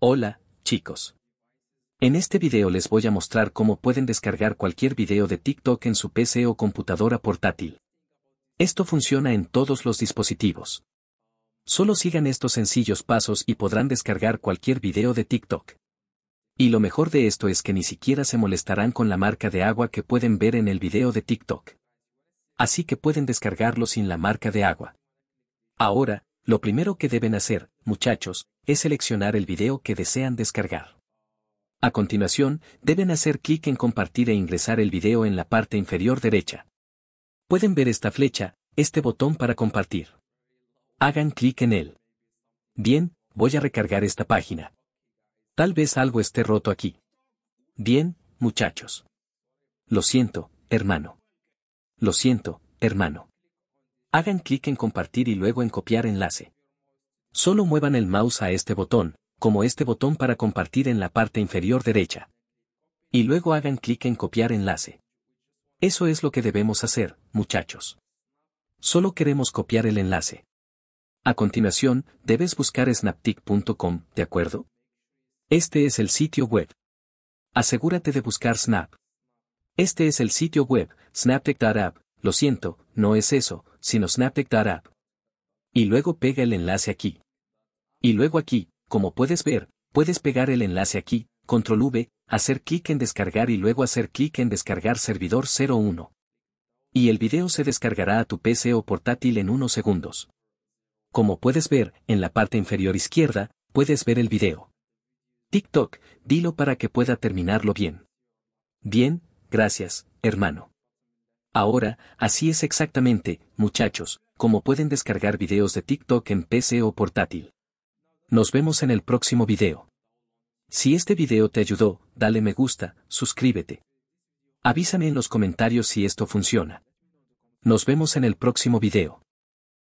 Hola, chicos. En este video les voy a mostrar cómo pueden descargar cualquier video de TikTok en su PC o computadora portátil. Esto funciona en todos los dispositivos. Solo sigan estos sencillos pasos y podrán descargar cualquier video de TikTok. Y lo mejor de esto es que ni siquiera se molestarán con la marca de agua que pueden ver en el video de TikTok. Así que pueden descargarlo sin la marca de agua. Ahora, lo primero que deben hacer, muchachos, es seleccionar el video que desean descargar. A continuación, deben hacer clic en compartir e ingresar el video en la parte inferior derecha. Pueden ver esta flecha, este botón para compartir. Hagan clic en él. Bien, voy a recargar esta página. Tal vez algo esté roto aquí. Bien, muchachos. Lo siento, hermano. Lo siento, hermano. Hagan clic en compartir y luego en copiar enlace. Solo muevan el mouse a este botón, como este botón para compartir en la parte inferior derecha. Y luego hagan clic en copiar enlace. Eso es lo que debemos hacer, muchachos. Solo queremos copiar el enlace. A continuación, debes buscar snaptic.com, ¿de acuerdo? Este es el sitio web. Asegúrate de buscar Snap. Este es el sitio web, snaptech.app, lo siento, no es eso, sino snaptech.app. Y luego pega el enlace aquí. Y luego aquí, como puedes ver, puedes pegar el enlace aquí, control V, hacer clic en descargar y luego hacer clic en descargar servidor 01. Y el video se descargará a tu PC o portátil en unos segundos. Como puedes ver, en la parte inferior izquierda, puedes ver el video. TikTok, dilo para que pueda terminarlo bien. Bien, gracias, hermano. Ahora, así es exactamente, muchachos, cómo pueden descargar videos de TikTok en PC o portátil. Nos vemos en el próximo video. Si este video te ayudó, dale me gusta, suscríbete. Avísame en los comentarios si esto funciona. Nos vemos en el próximo video.